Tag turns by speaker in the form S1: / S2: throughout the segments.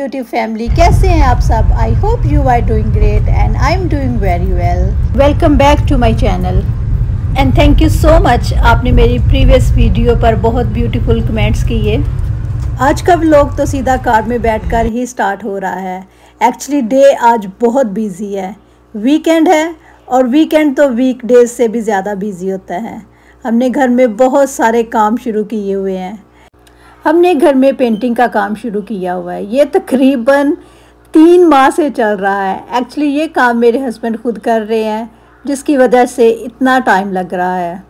S1: YouTube family कैसे हैं आप सब I hope you are doing great and I am doing very well welcome back to my channel and thank you so much आपने मेरी previous video पर बहुत beautiful comments किए आज का लोग तो सीधा कार में बैठ कर ही स्टार्ट हो रहा है एक्चुअली डे आज बहुत बिजी है वीकेंड है और वीकेंड तो वीक डेज से भी ज़्यादा बिजी होता है हमने घर में बहुत सारे काम शुरू किए हुए हैं हमने घर में पेंटिंग का काम शुरू किया हुआ है ये तकरीबन तीन माह से चल रहा है एक्चुअली ये काम मेरे हस्बैंड खुद कर रहे हैं जिसकी वजह से इतना टाइम लग रहा है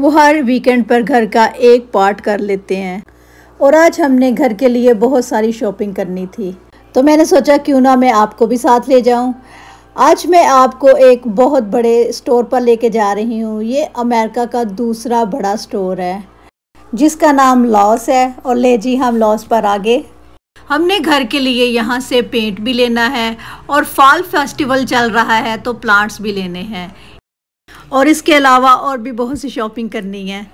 S1: वो हर वीकेंड पर घर का एक पार्ट कर लेते हैं और आज हमने घर के लिए बहुत सारी शॉपिंग करनी थी तो मैंने सोचा क्यों ना मैं आपको भी साथ ले जाऊं आज मैं आपको एक बहुत बड़े स्टोर पर लेके जा रही हूँ ये अमेरिका का दूसरा बड़ा स्टोर है जिसका नाम लॉस है और ले जी हम लॉस पर आगे हमने घर के लिए यहाँ से पेंट भी लेना है और फॉल फेस्टिवल चल रहा है तो प्लांट्स भी लेने हैं और इसके अलावा और भी बहुत सी शॉपिंग करनी है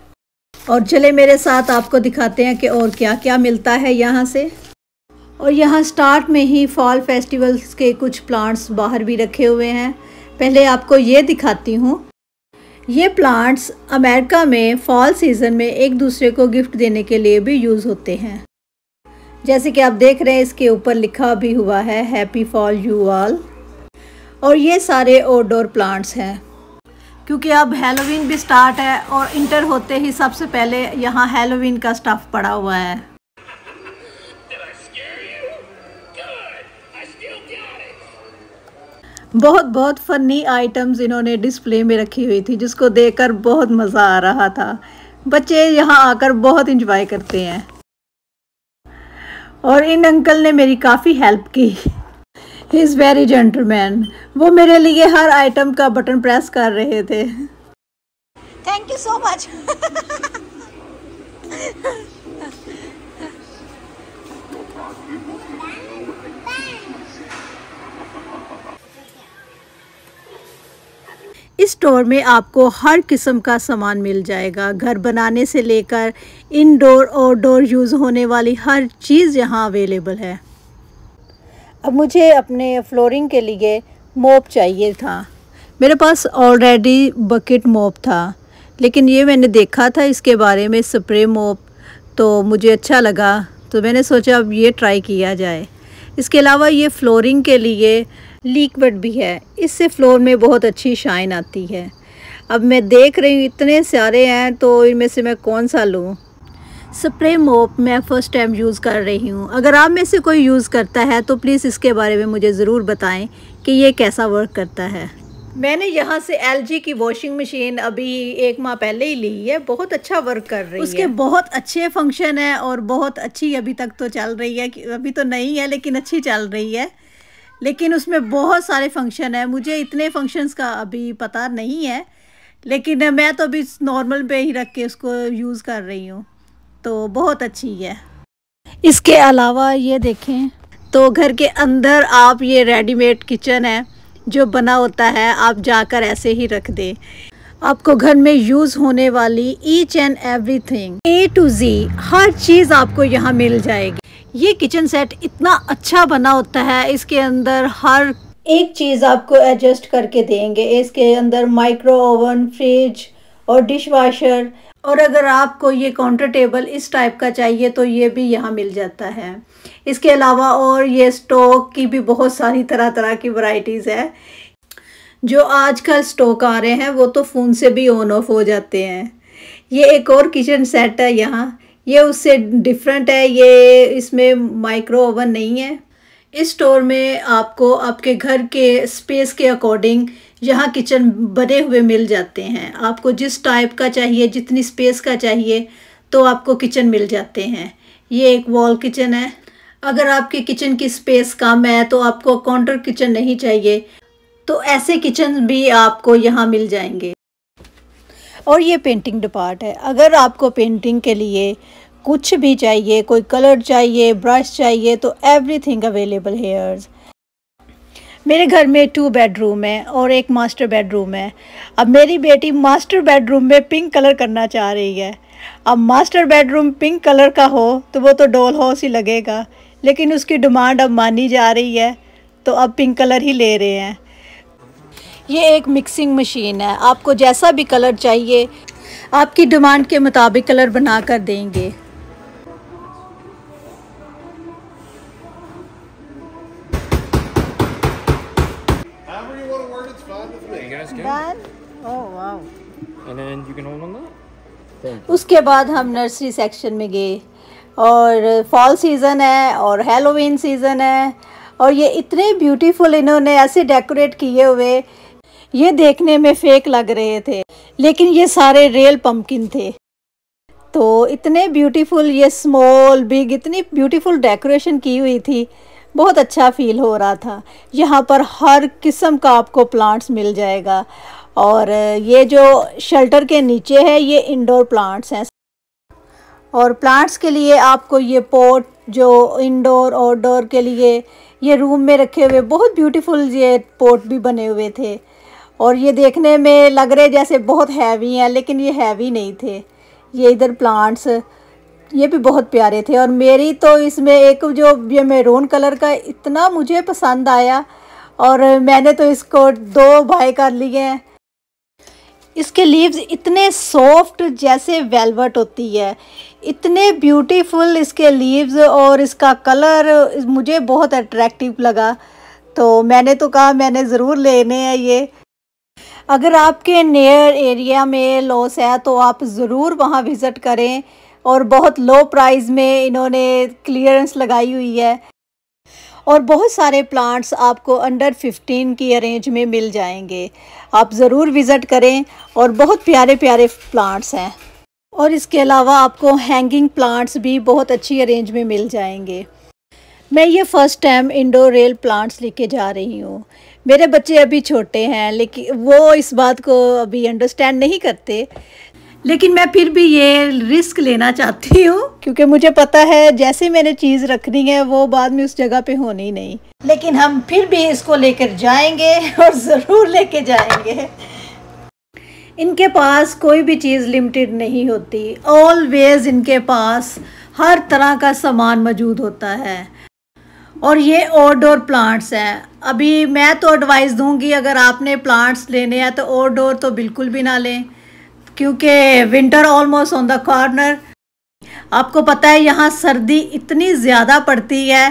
S1: और चले मेरे साथ आपको दिखाते हैं कि और क्या क्या मिलता है यहाँ से और यहाँ स्टार्ट में ही फॉल फेस्टिवल्स के कुछ प्लांट्स बाहर भी रखे हुए हैं पहले आपको ये दिखाती हूँ ये प्लांट्स अमेरिका में फॉल सीजन में एक दूसरे को गिफ्ट देने के लिए भी यूज़ होते हैं जैसे कि आप देख रहे हैं इसके ऊपर लिखा भी हुआ है हैप्पी फॉल यू ऑल और ये सारे आउटडोर प्लांट्स हैं क्योंकि अब हेलोवीन भी स्टार्ट है और इंटर होते ही सबसे पहले यहाँ हेलोवीन का स्टफ़ पड़ा हुआ है बहुत बहुत फ़नी आइटम्स इन्होंने डिस्प्ले में रखी हुई थी जिसको देखकर बहुत मज़ा आ रहा था बच्चे यहाँ आकर बहुत इंजॉय करते हैं और इन अंकल ने मेरी काफ़ी हेल्प की ही इज़ वेरी जेंटलमैन वो मेरे लिए हर आइटम का बटन प्रेस कर रहे थे थैंक यू सो मच इस स्टोर में आपको हर किस्म का सामान मिल जाएगा घर बनाने से लेकर इनडोर और डोर यूज़ होने वाली हर चीज़ यहाँ अवेलेबल है अब मुझे अपने फ्लोरिंग के लिए मोप चाहिए था मेरे पास ऑलरेडी बकेट मोप था लेकिन ये मैंने देखा था इसके बारे में स्प्रे मोप तो मुझे अच्छा लगा तो मैंने सोचा अब ये ट्राई किया जाए इसके अलावा ये फ्लोरिंग के लिए लिक्विड भी है इससे फ्लोर में बहुत अच्छी शाइन आती है अब मैं देख रही हूँ इतने सारे हैं तो इनमें से मैं कौन सा लूँ स्प्रे मोप मैं फ़र्स्ट टाइम यूज़ कर रही हूँ अगर आप में से कोई यूज़ करता है तो प्लीज़ इसके बारे में मुझे ज़रूर बताएं कि ये कैसा वर्क करता है मैंने यहाँ से जी की वॉशिंग मशीन अभी एक माह पहले ही ली है बहुत अच्छा वर्क कर रही उसके है उसके बहुत अच्छे फंक्शन है और बहुत अच्छी अभी तक तो चल रही है अभी तो नहीं है लेकिन अच्छी चल रही है लेकिन उसमें बहुत सारे फंक्शन है मुझे इतने फंक्शंस का अभी पता नहीं है लेकिन मैं तो अभी नॉर्मल पे ही रख के उसको यूज़ कर रही हूँ तो बहुत अच्छी है इसके अलावा ये देखें तो घर के अंदर आप ये रेडीमेड किचन है जो बना होता है आप जाकर ऐसे ही रख दें आपको घर में यूज़ होने वाली each and everything A to Z हर चीज़ आपको यहाँ मिल जाएगी ये किचन सेट इतना अच्छा बना होता है इसके अंदर हर एक चीज़ आपको एडजस्ट करके देंगे इसके अंदर माइक्रो ओवन फ्रिज और डिश वाशर और अगर आपको ये काउंटर टेबल इस टाइप का चाहिए तो ये भी यहाँ मिल जाता है इसके अलावा और ये स्टोव की भी बहुत सारी तरह तरह की वैरायटीज़ है जो आजकल स्टोक आ रहे हैं वो तो फ़ोन से भी ऑन ऑफ हो जाते हैं ये एक और किचन सेट है यहाँ ये उससे डिफरेंट है ये इसमें माइक्रो ओवन नहीं है इस स्टोर में आपको आपके घर के स्पेस के अकॉर्डिंग यहाँ किचन बने हुए मिल जाते हैं आपको जिस टाइप का चाहिए जितनी स्पेस का चाहिए तो आपको किचन मिल जाते हैं ये एक वॉल किचन है अगर आपके किचन की स्पेस कम है तो आपको काउंटर किचन नहीं चाहिए तो ऐसे किचन भी आपको यहाँ मिल जाएंगे और ये पेंटिंग डिपार्ट है अगर आपको पेंटिंग के लिए कुछ भी चाहिए कोई कलर चाहिए ब्रश चाहिए तो एवरीथिंग अवेलेबल हेयर्स मेरे घर में टू बेडरूम है और एक मास्टर बेडरूम है अब मेरी बेटी मास्टर बेडरूम में पिंक कलर करना चाह रही है अब मास्टर बेडरूम पिंक कलर का हो तो वो तो डोल हाउस ही लगेगा लेकिन उसकी डिमांड अब मानी जा रही है तो अब पिंक कलर ही ले रहे हैं ये एक मिक्सिंग मशीन है आपको जैसा भी कलर चाहिए आपकी डिमांड के मुताबिक कलर बना कर देंगे oh, उसके बाद हम नर्सरी सेक्शन में गए और फॉल सीज़न है और हेलोवीन सीज़न है और ये इतने ब्यूटीफुल इन्होंने ऐसे डेकोरेट किए हुए ये देखने में फेक लग रहे थे लेकिन ये सारे रियल पम्पकिन थे तो इतने ब्यूटीफुल ये स्मॉल बिग इतनी ब्यूटीफुल डेकोरेशन की हुई थी बहुत अच्छा फील हो रहा था यहाँ पर हर किस्म का आपको प्लांट्स मिल जाएगा और ये जो शेल्टर के नीचे है ये इंडोर प्लांट्स हैं और प्लांट्स के लिए आपको ये पॉट जो इंडोर आउटडोर के लिए ये रूम में रखे हुए बहुत ब्यूटीफुल ये पॉट भी बने हुए थे और ये देखने में लग रहे जैसे बहुत हैवी हैं लेकिन ये हैवी नहीं थे ये इधर प्लांट्स ये भी बहुत प्यारे थे और मेरी तो इसमें एक जो ये मेरून कलर का इतना मुझे पसंद आया और मैंने तो इसको दो बाय कर लिए हैं इसके लीव्स इतने सॉफ्ट जैसे वेलवेट होती है इतने ब्यूटीफुल इसके लीव्स और इसका कलर मुझे बहुत अट्रैक्टिव लगा तो मैंने तो कहा मैंने ज़रूर लेने हैं ये अगर आपके नियर एरिया में लॉस है तो आप ज़रूर वहाँ विज़िट करें और बहुत लो प्राइस में इन्होंने क्लियरेंस लगाई हुई है और बहुत सारे प्लांट्स आपको अंडर 15 की अरेंज में मिल जाएंगे आप ज़रूर विज़िट करें और बहुत प्यारे प्यारे प्लांट्स हैं और इसके अलावा आपको हैंगिंग प्लांट्स भी बहुत अच्छी अरेंज में मिल जाएंगे मैं ये first time indoor real plants लेके जा रही हूँ मेरे बच्चे अभी छोटे हैं लेकिन वो इस बात को अभी अंडरस्टैंड नहीं करते लेकिन मैं फिर भी ये रिस्क लेना चाहती हूँ क्योंकि मुझे पता है जैसे मैंने चीज़ रखनी है वो बाद में उस जगह पे होनी नहीं लेकिन हम फिर भी इसको लेकर जाएंगे और ज़रूर लेके जाएंगे इनके पास कोई भी चीज़ लिमिटेड नहीं होती ऑलवेज़ इनके पास हर तरह का सामान मौजूद होता है और ये आउटडोर प्लांट्स हैं अभी मैं तो एडवाइस दूंगी अगर आपने प्लांट्स लेने हैं तो आउटडोर तो बिल्कुल भी ना लें क्योंकि winter almost on the corner आपको पता है यहाँ सर्दी इतनी ज़्यादा पड़ती है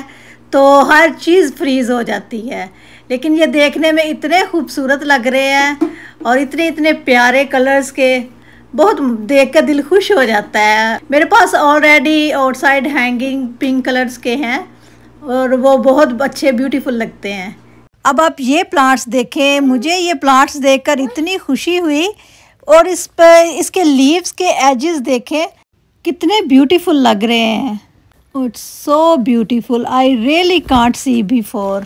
S1: तो हर चीज़ फ्रीज़ हो जाती है लेकिन ये देखने में इतने खूबसूरत लग रहे हैं और इतने इतने प्यारे कलर्स के बहुत देख कर दिल खुश हो जाता है मेरे पास already outside hanging pink colours के हैं और वो बहुत अच्छे ब्यूटीफुल लगते हैं अब आप ये प्लांट्स देखें मुझे ये प्लांट्स देखकर इतनी खुशी हुई और इस पर इसके लीव्स के एजेस देखें कितने ब्यूटीफुल लग रहे हैं it's so beautiful I really can't see before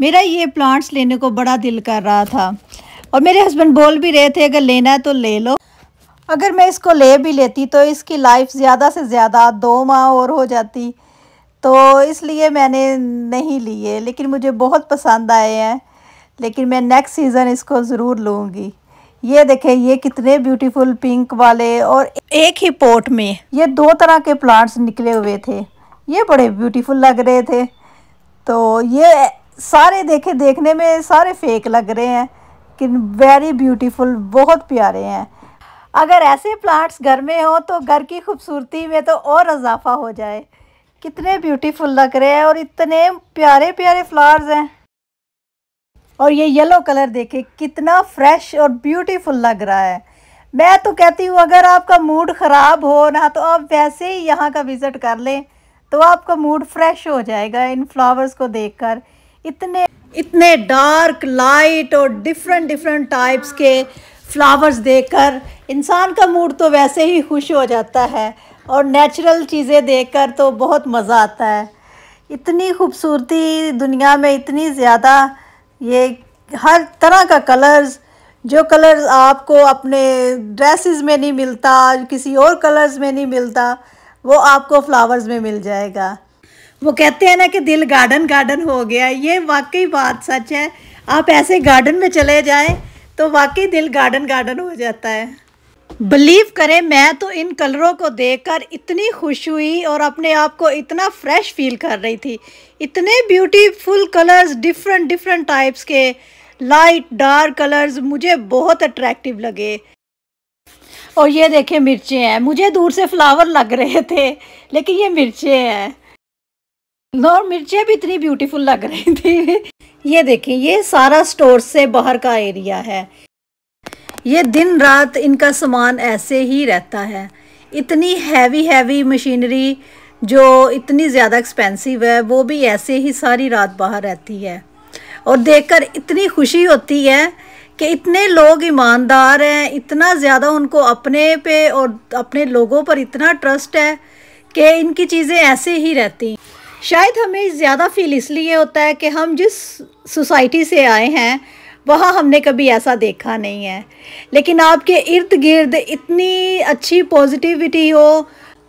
S1: मेरा ये प्लांट्स लेने को बड़ा दिल कर रहा था और मेरे हस्बैंड बोल भी रहे थे अगर लेना है तो ले लो अगर मैं इसको ले भी लेती तो इसकी लाइफ ज़्यादा से ज़्यादा दो माह और हो जाती तो इसलिए मैंने नहीं लिए लेकिन मुझे बहुत पसंद आए हैं लेकिन मैं नेक्स्ट सीज़न इसको ज़रूर लूँगी ये देखें ये कितने ब्यूटीफुल पिंक वाले और एक ही पोट में ये दो तरह के प्लांट्स निकले हुए थे ये बड़े ब्यूटीफुल लग रहे थे तो ये सारे देखे देखने में सारे फेक लग रहे हैं कि वेरी ब्यूटीफुल बहुत प्यारे हैं अगर ऐसे प्लांट्स घर में हो तो घर की खूबसूरती में तो और इजाफा हो जाए कितने ब्यूटीफुल लग रहे हैं और इतने प्यारे प्यारे फ्लावर्स हैं और ये येलो कलर देखे कितना फ्रेश और ब्यूटीफुल लग रहा है मैं तो कहती हूँ अगर आपका मूड ख़राब हो ना तो आप वैसे ही यहाँ का विज़िट कर लें तो आपका मूड फ्रेश हो जाएगा इन फ्लावर्स को देख कर इतने इतने डार्क लाइट और डिफरेंट डिफरेंट टाइप्स के फ्लावर्स देखकर इंसान का मूड तो वैसे ही खुश हो जाता है और नेचुरल चीज़ें देखकर तो बहुत मज़ा आता है इतनी खूबसूरती दुनिया में इतनी ज़्यादा ये हर तरह का कलर्स जो कलर्स आपको अपने ड्रेसेस में नहीं मिलता किसी और कलर्स में नहीं मिलता वो आपको फ्लावर्स में मिल जाएगा वो कहते हैं ना कि दिल गार्डन गार्डन हो गया ये वाकई बात सच है आप ऐसे गार्डन में चले जाएं तो वाकई दिल गार्डन गार्डन हो जाता है बिलीव करें मैं तो इन कलरों को देखकर इतनी खुश हुई और अपने आप को इतना फ्रेश फील कर रही थी इतने beautiful colours different different types के लाइट डार्क कलर्स मुझे बहुत अट्रैक्टिव लगे और ये देखे मिर्चें हैं मुझे दूर से फ्लावर लग रहे थे लेकिन ये मिर्चें हैं और मिर्चें भी इतनी ब्यूटीफुल लग रही थी ये देखें ये सारा स्टोर से बाहर का एरिया है ये दिन रात इनका सामान ऐसे ही रहता है इतनी हैवी हैवी मशीनरी जो इतनी ज़्यादा एक्सपेंसिव है वो भी ऐसे ही सारी रात बाहर रहती है और देखकर इतनी खुशी होती है कि इतने लोग ईमानदार हैं इतना ज़्यादा उनको अपने पे और अपने लोगों पर इतना ट्रस्ट है कि इनकी चीज़ें ऐसे ही रहती शायद हमें ज़्यादा फील इसलिए होता है कि हम जिस सोसाइटी से आए हैं वहाँ हमने कभी ऐसा देखा नहीं है लेकिन आपके इर्द गिर्द इतनी अच्छी पॉजिटिविटी हो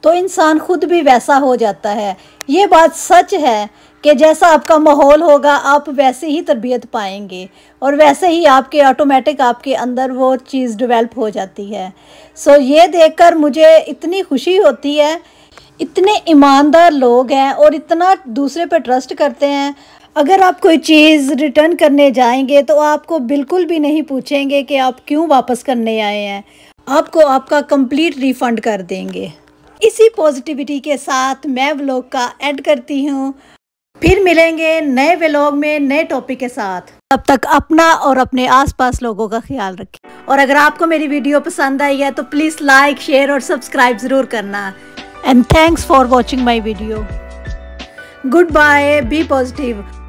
S1: तो इंसान खुद भी वैसा हो जाता है ये बात सच है कि जैसा आपका माहौल होगा आप वैसे ही तरबियत पाएंगे और वैसे ही आपके ऑटोमेटिक आपके अंदर वो चीज़ डेवलप हो जाती है सो ये देखकर मुझे इतनी खुशी होती है इतने ईमानदार लोग हैं और इतना दूसरे पर ट्रस्ट करते हैं अगर आप कोई चीज़ रिटर्न करने जाएंगे तो आपको बिल्कुल भी नहीं पूछेंगे कि आप क्यों वापस करने आए हैं आपको आपका कंप्लीट रिफ़ंड कर देंगे इसी पॉजिटिविटी के साथ मैं व्लॉग का एड करती हूँ फिर मिलेंगे नए व्लॉग में नए टॉपिक के साथ तब तक अपना और अपने आसपास लोगों का ख्याल रखें और अगर आपको मेरी वीडियो पसंद आई है तो प्लीज़ लाइक शेयर और सब्सक्राइब ज़रूर करना and thanks for watching my video goodbye be positive